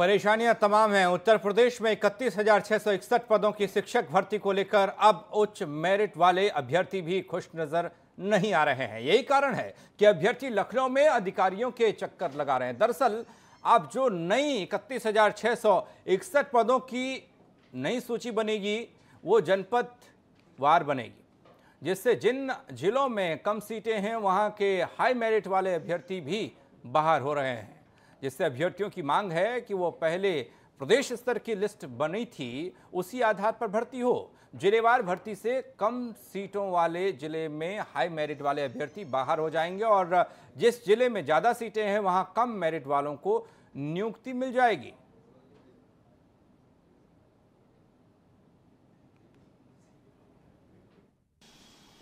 परेशानियां तमाम हैं उत्तर प्रदेश में इकतीस हजार छह सौ इकसठ पदों की शिक्षक भर्ती को लेकर अब उच्च मेरिट वाले अभ्यर्थी भी खुश नजर नहीं आ रहे हैं यही कारण है कि अभ्यर्थी लखनऊ में अधिकारियों के चक्कर लगा रहे हैं दरअसल अब जो नई इकतीस हजार छह सौ इकसठ पदों की नई सूची बनेगी वो जनपद वार बनेगी जिससे जिन जिलों में कम सीटें हैं वहाँ के हाई मेरिट वाले अभ्यर्थी भी बाहर हो रहे हैं जिससे अभ्यर्थियों की मांग है कि वो पहले प्रदेश स्तर की लिस्ट बनी थी उसी आधार पर भर्ती हो जिलेवार भर्ती से कम सीटों वाले जिले में हाई मेरिट वाले अभ्यर्थी बाहर हो जाएंगे और जिस जिले में ज़्यादा सीटें हैं वहाँ कम मेरिट वालों को नियुक्ति मिल जाएगी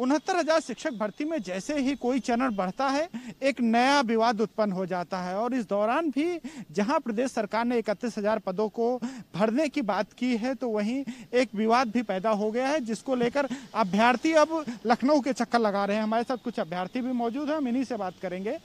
उनहत्तर हजार शिक्षक भर्ती में जैसे ही कोई चरण बढ़ता है एक नया विवाद उत्पन्न हो जाता है और इस दौरान भी जहां प्रदेश सरकार ने इकतीस हजार पदों को भरने की बात की है तो वहीं एक विवाद भी पैदा हो गया है जिसको लेकर अभ्यर्थी अब लखनऊ के चक्कर लगा रहे हैं हमारे साथ कुछ अभ्यर्थी भी मौजूद हैं हम इन्हीं से बात करेंगे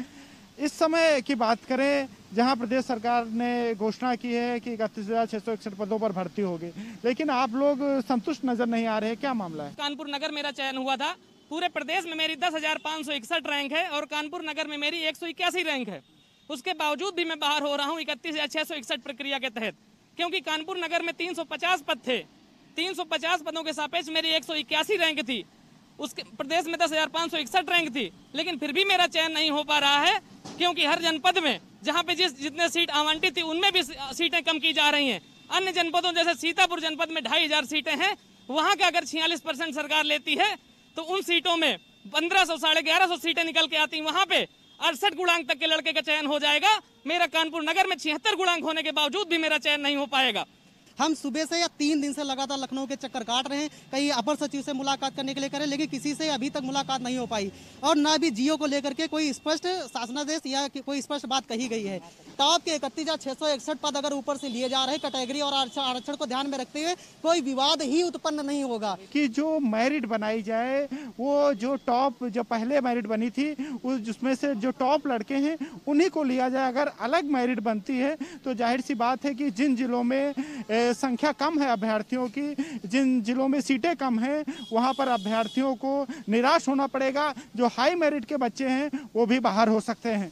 इस समय की बात करें जहां प्रदेश सरकार ने घोषणा की है कि इकतीस हजार छह सौ इकसठ पदों पर भर्ती होगी लेकिन आप लोग संतुष्ट नजर नहीं आ रहे क्या मामला है कानपुर नगर मेरा चयन हुआ था पूरे प्रदेश में मेरी दस हजार पाँच सौ इकसठ रैंक है और कानपुर नगर में मेरी एक सौ इक्यासी रैंक है उसके बावजूद भी मैं बाहर हो रहा हूँ इकतीस हजार छः सौ इकसठ प्रक्रिया के तहत क्योंकि कानपुर नगर में तीन सौ पचास पद थे तीन सौ पचास पदों के सापेक्ष मेरी एक सौ इक्यासी रैंक थी उसके प्रदेश में दस हजार पाँच सौ इकसठ रैंक थी लेकिन फिर भी मेरा चयन नहीं हो पा रहा है क्योंकि हर जनपद में जहाँ पे जिस जितने सीट आवंटित थी उनमें भी सीटें कम की जा रही हैं अन्य जनपदों जैसे सीतापुर जनपद में ढाई हजार सीटें हैं वहाँ का अगर छियालीस परसेंट सरकार लेती है तो उन सीटों में पंद्रह सौ साढ़े ग्यारह सौ सीटें निकल के आती वहां पे अड़सठ गुणांक तक के लड़के का चयन हो जाएगा मेरा कानपुर नगर में छिहत्तर गुणांक होने के बावजूद भी मेरा चयन नहीं हो पाएगा हम सुबह से या तीन दिन से लगातार लखनऊ के चक्कर काट रहे हैं कहीं अपर सचिव से मुलाकात करने के लिए करें लेकिन किसी से अभी तक मुलाकात नहीं हो पाई और ना भी जियो को लेकर के कोई स्पष्ट शासनादेश या कोई स्पष्ट बात कही गई है टॉप के इकतीस हजार पद अगर ऊपर से लिए जा रहे कैटेगरी और आरक्षण को ध्यान में रखते हुए कोई विवाद ही उत्पन्न नहीं होगा कि जो मैरिट बनाई जाए वो जो टॉप जो पहले मैरिट बनी थी उसमें से जो टॉप लड़के हैं उन्हीं को लिया जाए अगर अलग मैरिट बनती है तो जाहिर सी बात है कि जिन जिलों में ए, संख्या कम है अभ्यर्थियों की जिन जिलों में सीटें कम हैं वहाँ पर अभ्यर्थियों को निराश होना पड़ेगा जो हाई मेरिट के बच्चे हैं वो भी बाहर हो सकते हैं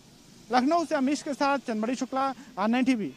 लखनऊ से अमीश के साथ Chandramani Shukla R nine T